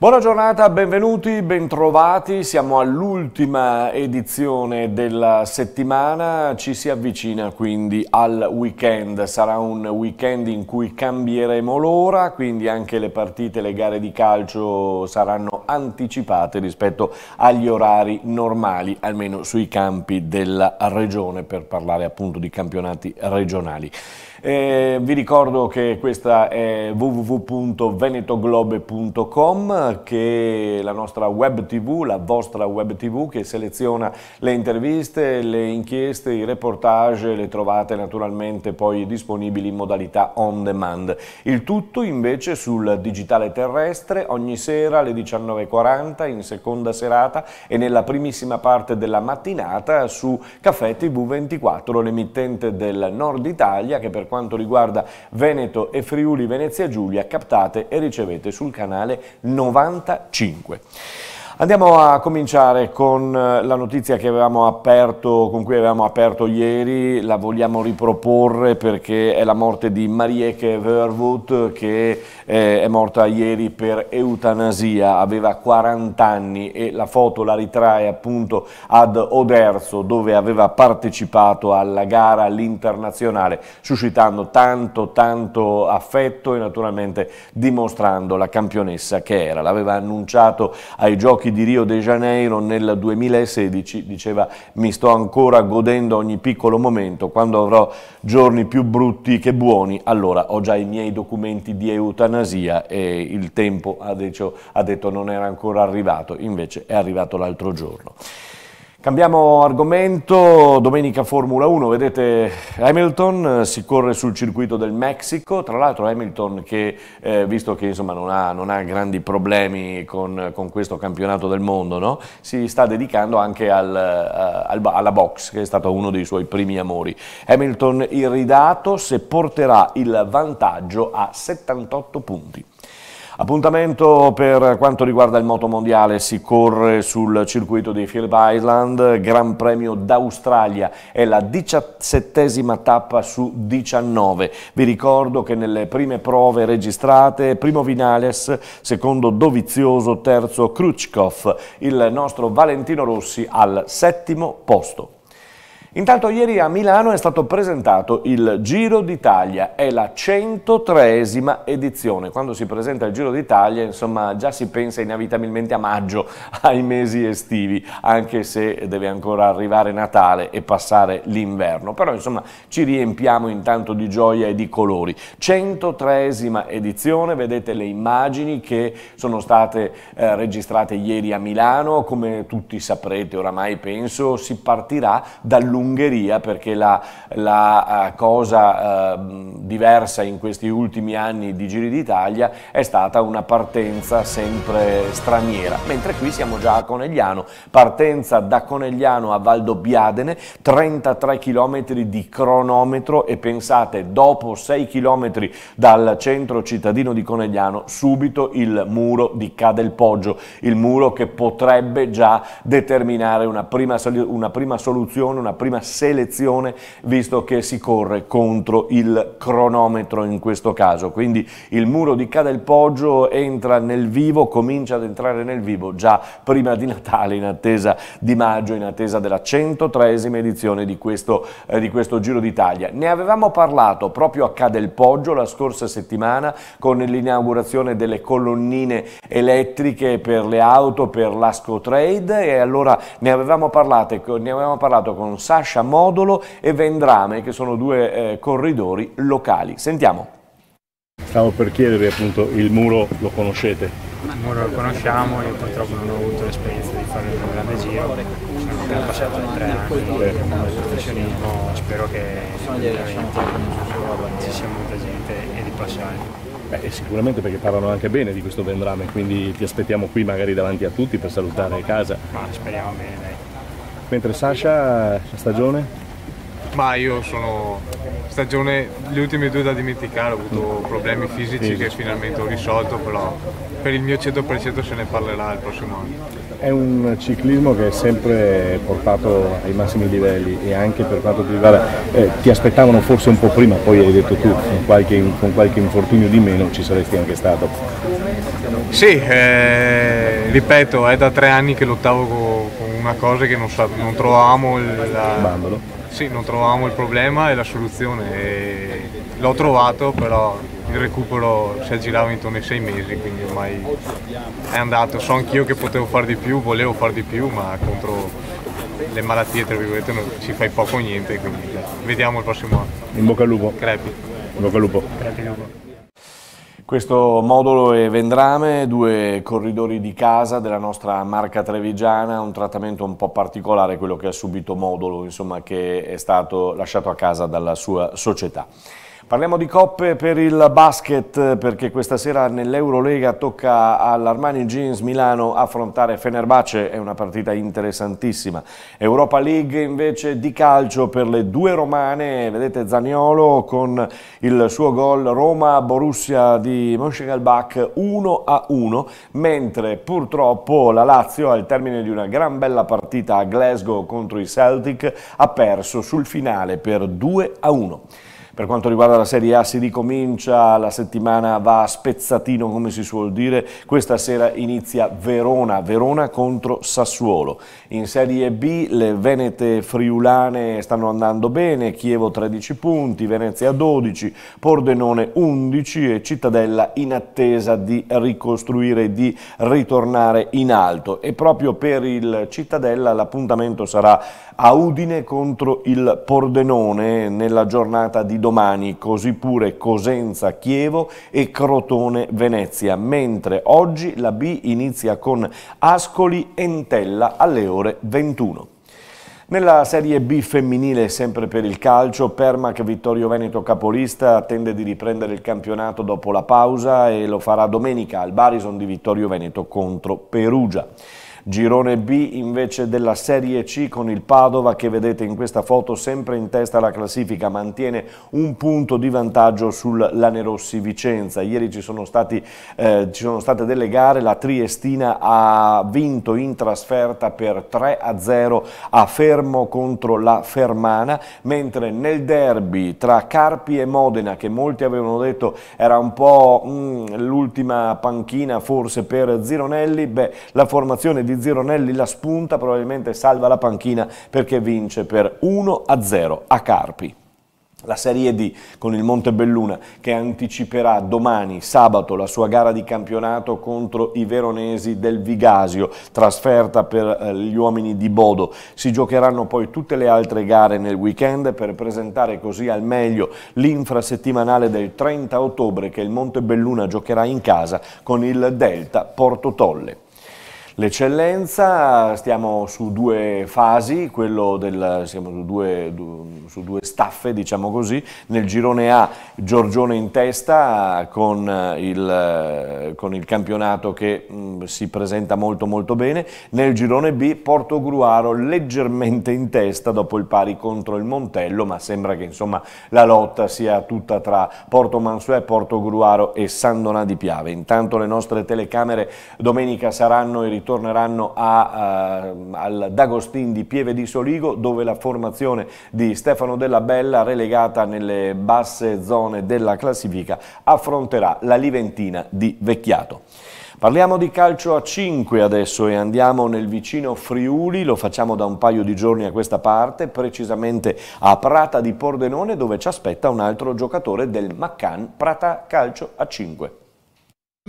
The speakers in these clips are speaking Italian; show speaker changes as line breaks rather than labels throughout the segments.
Buona giornata, benvenuti, bentrovati, siamo all'ultima edizione della settimana, ci si avvicina quindi al weekend, sarà un weekend in cui cambieremo l'ora, quindi anche le partite, le gare di calcio saranno anticipate rispetto agli orari normali, almeno sui campi della regione per parlare appunto di campionati regionali. Eh, vi ricordo che questa è www.venetoglobe.com che è la nostra web tv, la vostra web tv che seleziona le interviste, le inchieste, i reportage, le trovate naturalmente poi disponibili in modalità on demand. Il tutto invece sul digitale terrestre ogni sera alle 19.40 in seconda serata e nella primissima parte della mattinata su Caffè TV24, l'emittente del nord Italia che per quanto riguarda Veneto e Friuli Venezia Giulia captate e ricevete sul canale 95. Andiamo a cominciare con eh, la notizia aperto, con cui avevamo aperto ieri, la vogliamo riproporre perché è la morte di Marieke Verwood che eh, è morta ieri per eutanasia, aveva 40 anni e la foto la ritrae appunto ad Oderzo dove aveva partecipato alla gara all'internazionale suscitando tanto tanto affetto e naturalmente dimostrando la campionessa che era. L'aveva annunciato ai giochi Giochi di Rio de Janeiro nel 2016, diceva mi sto ancora godendo ogni piccolo momento, quando avrò giorni più brutti che buoni, allora ho già i miei documenti di eutanasia e il tempo ha detto, ha detto non era ancora arrivato, invece è arrivato l'altro giorno. Cambiamo argomento, domenica Formula 1, vedete Hamilton eh, si corre sul circuito del Messico, tra l'altro Hamilton che eh, visto che insomma, non, ha, non, ha, grandi problemi con, con questo campionato del mondo, no? si sta dedicando anche al, eh, al, alla box che è stato uno dei suoi primi amori. Hamilton irridato se porterà il vantaggio a 78 punti. Appuntamento per quanto riguarda il moto mondiale, si corre sul circuito di Phillip Island, Gran Premio d'Australia, è la diciassettesima tappa su 19. Vi ricordo che nelle prime prove registrate, primo Vinales, secondo Dovizioso, terzo Kruchkov, il nostro Valentino Rossi al settimo posto. Intanto ieri a Milano è stato presentato il Giro d'Italia, è la 103esima edizione. Quando si presenta il Giro d'Italia, insomma, già si pensa inevitabilmente a maggio, ai mesi estivi, anche se deve ancora arrivare Natale e passare l'inverno. Però, insomma, ci riempiamo intanto di gioia e di colori. 103esima edizione, vedete le immagini che sono state eh, registrate ieri a Milano, come tutti saprete oramai penso, si partirà dall'ultimo l'Ungheria perché la, la eh, cosa eh, diversa in questi ultimi anni di Giri d'Italia è stata una partenza sempre straniera, mentre qui siamo già a Conegliano, partenza da Conegliano a Valdobbiadene, 33 km di cronometro e pensate dopo 6 km dal centro cittadino di Conegliano subito il muro di Cadelpoggio, il muro che potrebbe già determinare una prima, una prima soluzione, una prima prima selezione visto che si corre contro il cronometro in questo caso. Quindi il muro di Poggio entra nel vivo, comincia ad entrare nel vivo già prima di Natale in attesa di maggio, in attesa della 103esima edizione di questo, eh, di questo Giro d'Italia. Ne avevamo parlato proprio a Poggio la scorsa settimana con l'inaugurazione delle colonnine elettriche per le auto, per l'Asco Trade e allora ne avevamo, parlato, ne avevamo parlato con Sasha Cascia Modolo e Vendrame, che sono due eh, corridori locali. Sentiamo. Stavo per chiedervi appunto, il muro lo conoscete? Il muro lo conosciamo, io purtroppo non ho avuto l'esperienza
di fare un grande giro, sono appena passato i tre anni di professionismo, spero che ci sia molta gente e di passare.
Beh, sicuramente perché parlano anche bene di questo vendrame, quindi ti aspettiamo qui magari davanti a tutti per salutare casa. Ma speriamo bene, dai. Mentre Sasha, la stagione?
Ma io sono stagione, le ultime due da dimenticare, ho avuto problemi fisici che finalmente ho risolto, però per il mio 100% se ne parlerà il prossimo anno.
È un ciclismo che è sempre portato ai massimi livelli e anche per quanto ti riguarda eh, ti aspettavano forse un po' prima, poi hai detto tu, con qualche, con qualche infortunio di meno ci saresti anche stato.
Sì, eh, ripeto, è da tre anni che lottavo con una cosa che non, non trovavamo il, la, sì, non trovavamo il problema e la soluzione. L'ho trovato però il recupero si aggirava intorno ai sei mesi, quindi ormai è andato. So anch'io che potevo fare di più, volevo fare di più, ma contro le malattie tra virgolette non ci fai poco o niente, quindi vediamo il prossimo anno. In bocca al lupo. Crepi. In bocca al lupo. Crepi lupo.
Questo modulo è Vendrame, due corridori di casa della nostra marca trevigiana, un trattamento un po' particolare quello che ha subito Modulo, insomma, che è stato lasciato a casa dalla sua società. Parliamo di coppe per il basket perché questa sera nell'Eurolega tocca all'Armani Jeans Milano affrontare Fenerbahce, è una partita interessantissima. Europa League invece di calcio per le due romane, vedete Zaniolo con il suo gol Roma-Borussia di Mönchengladbach 1-1, mentre purtroppo la Lazio al termine di una gran bella partita a Glasgow contro i Celtic ha perso sul finale per 2-1. Per quanto riguarda la Serie A si ricomincia, la settimana va a spezzatino come si suol dire, questa sera inizia Verona, Verona contro Sassuolo. In Serie B le Venete Friulane stanno andando bene, Chievo 13 punti, Venezia 12, Pordenone 11 e Cittadella in attesa di ricostruire, di ritornare in alto. E proprio per il Cittadella l'appuntamento sarà a Udine contro il Pordenone nella giornata di domani domani, così pure Cosenza-Chievo e Crotone-Venezia, mentre oggi la B inizia con Ascoli Entella alle ore 21. Nella Serie B femminile, sempre per il calcio, Permac Vittorio Veneto capolista tende di riprendere il campionato dopo la pausa e lo farà domenica al Barison di Vittorio Veneto contro Perugia. Girone B invece della Serie C con il Padova che vedete in questa foto sempre in testa alla classifica, mantiene un punto di vantaggio sull'Anerossi Vicenza. Ieri ci sono, stati, eh, ci sono state delle gare, la Triestina ha vinto in trasferta per 3 a 0 a Fermo contro la Fermana, mentre nel derby tra Carpi e Modena, che molti avevano detto era un po' mm, l'ultima panchina forse per Zironelli, beh, la formazione di di Nelli la spunta probabilmente salva la panchina perché vince per 1-0 a Carpi. La Serie D con il Montebelluna che anticiperà domani, sabato, la sua gara di campionato contro i veronesi del Vigasio, trasferta per eh, gli uomini di Bodo. Si giocheranno poi tutte le altre gare nel weekend per presentare così al meglio l'infrasettimanale del 30 ottobre che il Montebelluna giocherà in casa con il Delta Porto Tolle. L'eccellenza, stiamo su due fasi, quello del, siamo su due, su due, staffe, diciamo così, nel girone A Giorgione in testa con eh, il, eh, con il campionato che mh, mm, si presenta molto molto bene, nel girone B Porto Gruaro leggermente in testa dopo il pari contro il Montello, ma sembra che insomma la lotta sia tutta tra Porto Mansue, Porto Gruaro e San Donà di Piave. Intanto le nostre telecamere domenica saranno i ritorni torneranno a, eh, al D'Agostin di Pieve di Soligo dove la formazione di Stefano Della Bella relegata nelle basse zone della classifica affronterà la Liventina di Vecchiato. Parliamo di calcio a 5 adesso e andiamo nel vicino Friuli, lo facciamo da un paio di giorni a questa parte, precisamente a Prata di Pordenone dove ci aspetta un altro giocatore del Maccan Prata Calcio a 5.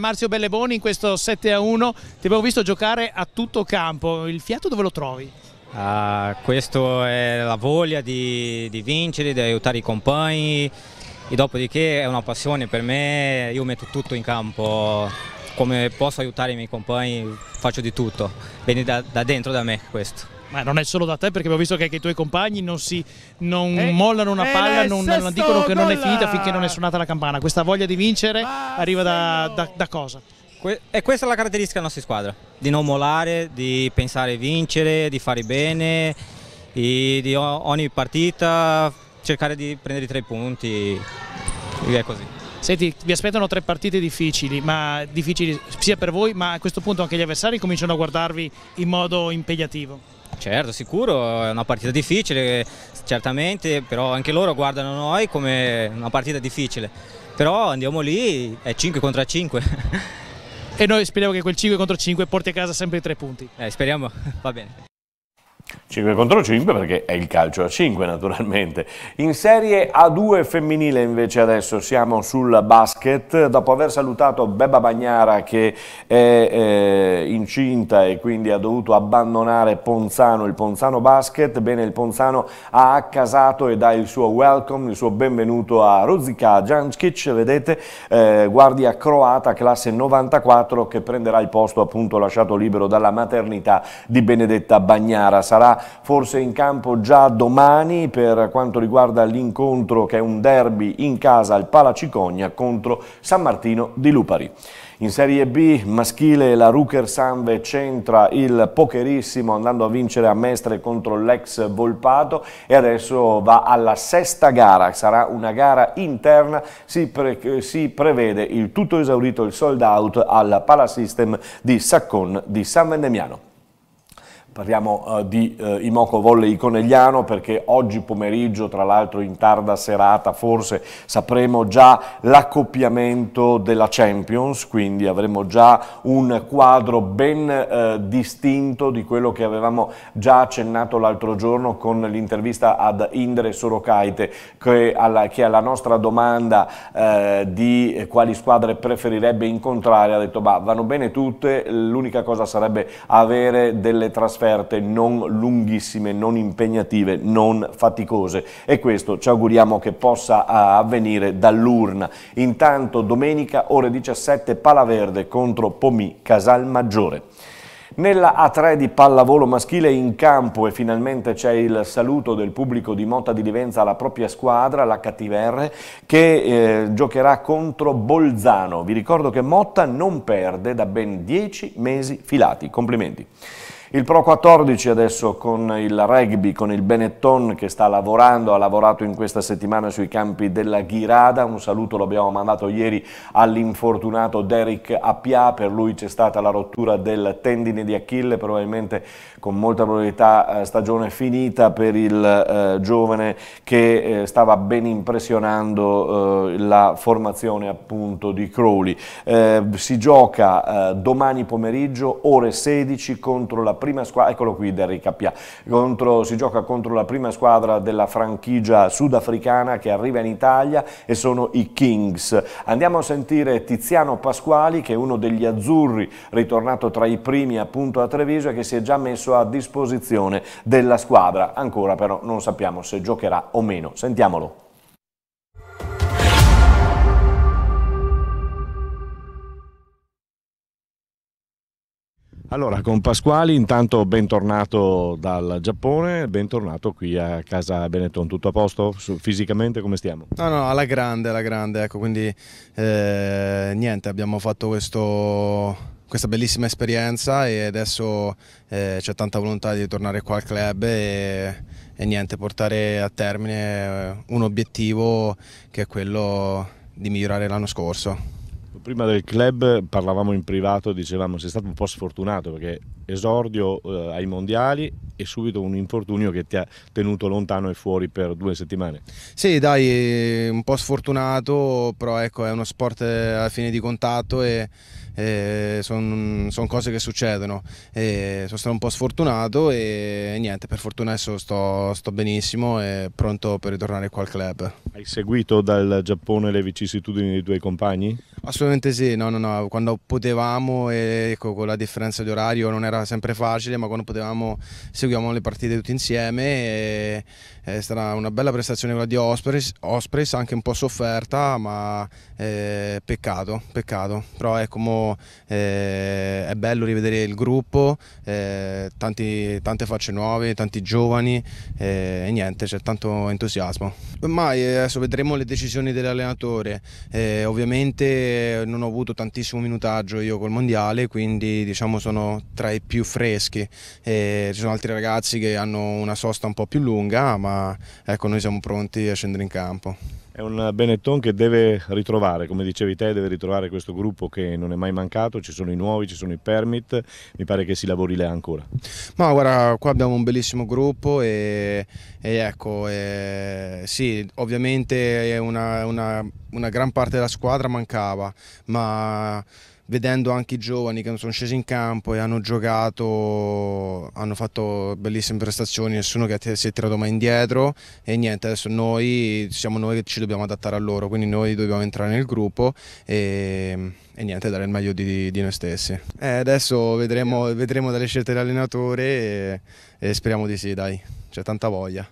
Marzio Bellevoni in questo 7 a 1. Ti abbiamo visto giocare a tutto campo, il fiato dove lo trovi?
Uh, ah, questa è la voglia di, di, vincere, di aiutare i compagni e dopodiché è una passione per me, io metto tutto in campo, come posso aiutare i miei compagni faccio di tutto, viene da, da dentro da me questo. Ma non è solo da te perché abbiamo visto che anche i tuoi compagni non, si, non eh, mollano una eh, palla, non, non, dicono che non è finita
finché non è suonata la campana. Questa voglia di vincere ah, arriva da, da, da cosa?
e questa è la caratteristica della nostra squadra, di non mollare, di pensare a vincere, di fare bene, di ogni partita cercare di prendere i tre punti è così. Senti, vi aspettano tre partite
difficili, ma difficili sia per voi, ma a questo punto anche gli avversari cominciano a guardarvi in modo impegnativo.
Certo, sicuro, è una partita difficile, certamente, però anche loro guardano noi come una partita difficile. Però andiamo lì, è 5 contro 5. E noi speriamo che quel 5 contro 5 porti a casa sempre i tre punti. Eh, speriamo, va bene. 5 contro 5 perché è il calcio a 5 naturalmente. In serie A2 femminile invece adesso siamo sul basket, dopo aver salutato Beba Bagnara che è eh, incinta e quindi ha dovuto abbandonare Ponzano, il Ponzano Basket, bene il Ponzano ha accasato e dà il suo welcome, il suo benvenuto a Ruzica Jancic, vedete eh, guardia croata classe 94 che prenderà il posto appunto lasciato libero dalla maternità di Benedetta Bagnara. Sarà forse in campo già domani per quanto riguarda l'incontro che è un derby in casa al Pala Cicogna contro San Martino di Lupari. In Serie B maschile la Ruker Sanve centra il pocherissimo andando a vincere a Mestre contro l'ex Volpato e adesso va alla sesta gara, sarà una gara interna, si, pre si prevede il tutto esaurito, il sold out al Palasystem di Saccon di San Vendemiano. Parliamo eh, di eh, Imoco Volley Conegliano perché oggi pomeriggio, tra l'altro in tarda serata, forse sapremo già l'accoppiamento della Champions, quindi avremo già un quadro ben eh, distinto di quello che avevamo già accennato l'altro giorno con l'intervista ad Indre Sorocaite che alla, che alla nostra domanda eh, di quali squadre preferirebbe incontrare ha detto ma vanno bene tutte, l'unica cosa sarebbe avere delle trasferte trasferte non lunghissime, non impegnative, non faticose e questo ci auguriamo che possa ah, avvenire dall'urna. Intanto domenica ore 17 Palaverde contro Pomi Casalmaggiore. Nella A3 di pallavolo maschile in campo e finalmente c'è il saluto del pubblico di Motta di Livenza alla propria squadra, l'HTVR, che eh, giocherà contro Bolzano. Vi ricordo che Motta non perde da ben 10 mesi filati. Complimenti. Il Pro 14 adesso con il rugby, con il Benetton che sta lavorando, ha lavorato in questa settimana sui campi della Ghirada, un saluto lo abbiamo mandato ieri all'infortunato Derek Appia, per lui c'è stata la rottura del tendine di Achille, probabilmente con molta probabilità eh, stagione finita per il eh, giovane che eh, stava ben impressionando eh, la formazione appunto di Crowley. Eh, si gioca eh, domani pomeriggio ore 16 contro la prima squadra, eccolo qui Derrick Appia, contro, si gioca contro la prima squadra della franchigia sudafricana che arriva in Italia e sono i Kings. Andiamo a sentire Tiziano Pasquali che è uno degli azzurri ritornato tra i primi appunto a Treviso e che si è già messo a disposizione della squadra, ancora però non sappiamo se giocherà o meno. Sentiamolo. Allora, con Pasquali intanto bentornato dal Giappone, bentornato qui a casa Benetton, tutto a posto? fisicamente come stiamo?
No, no, alla grande, alla grande, ecco, quindi eh, niente, abbiamo fatto questo, questa bellissima esperienza e adesso eh, c'è tanta volontà di tornare qua al club e, e niente, portare a termine eh, un obiettivo che è quello di migliorare l'anno scorso
prima del club parlavamo in privato, dicevamo sei stato un po' sfortunato perché esordio eh, ai mondiali e subito un infortunio che ti ha tenuto lontano e fuori per due settimane.
Sì, dai, un po' sfortunato, però ecco, è uno sport eh, a fine di contatto e eh, sono son cose che succedono. Eh, sono stato un po' sfortunato e niente, per fortuna adesso sto, sto benissimo e pronto per ritornare
qua al club. Hai seguito dal Giappone le vicissitudini dei tuoi compagni? Assolutamente sì,
no, no, no. quando potevamo, ecco, con la differenza di orario non era sempre facile, ma quando potevamo seguiamo le partite tutti insieme. E, è stata una bella prestazione quella di Ospreys, Ospreys anche un po' sofferta, ma eh, peccato, peccato. Però ecco, mo eh, è bello rivedere il gruppo, eh, tanti, tante facce nuove, tanti giovani eh, e niente, c'è tanto entusiasmo. Ormai adesso vedremo le decisioni dell'allenatore, eh, ovviamente non ho avuto tantissimo minutaggio io col mondiale, quindi diciamo sono tra i più freschi, eh, ci sono altri ragazzi che hanno una sosta un po' più lunga, ma ecco noi siamo pronti a scendere in campo.
È un Benetton che deve ritrovare, come dicevi te, deve ritrovare questo gruppo che non è mai mancato, ci sono i nuovi, ci sono i permit, mi pare che si lavori là ancora.
Ma guarda, qua abbiamo un bellissimo gruppo e, e ecco, e, sì, ovviamente una, una, una gran parte della squadra mancava, ma vedendo anche i giovani che sono scesi in campo e hanno giocato, hanno fatto bellissime prestazioni, nessuno che si è tirato mai indietro e niente, adesso noi siamo noi che ci dobbiamo adattare a loro, quindi noi dobbiamo entrare nel gruppo e, e niente, dare il meglio di, di noi stessi. E eh, adesso vedremo, vedremo dalle scelte dell'allenatore
e, e speriamo di sì, dai, c'è tanta voglia.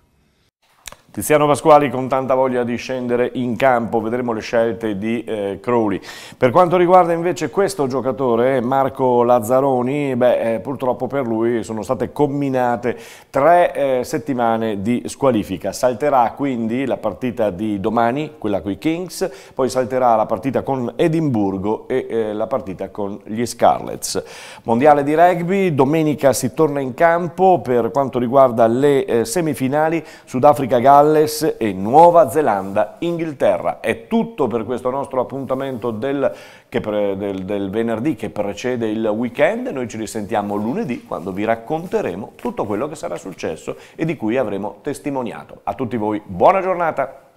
Tiziano Pasquali con tanta voglia di scendere in campo, vedremo le scelte di eh, Crowley. Per quanto riguarda invece questo giocatore, Marco Lazzaroni, beh, eh, purtroppo per lui sono state combinate tre eh, settimane di squalifica. Salterà quindi la partita di domani, quella con i Kings, poi salterà la partita con Edimburgo e eh, la partita con gli Scarlets. Mondiale di rugby, domenica si torna in campo per quanto riguarda le eh, semifinali, Sudafrica-Gara Galles e Nuova Zelanda, Inghilterra. È tutto per questo nostro appuntamento del, pre, del, del venerdì che precede il weekend. Noi ci risentiamo lunedì quando vi racconteremo tutto quello che sarà successo e di cui avremo testimoniato. A tutti voi buona giornata!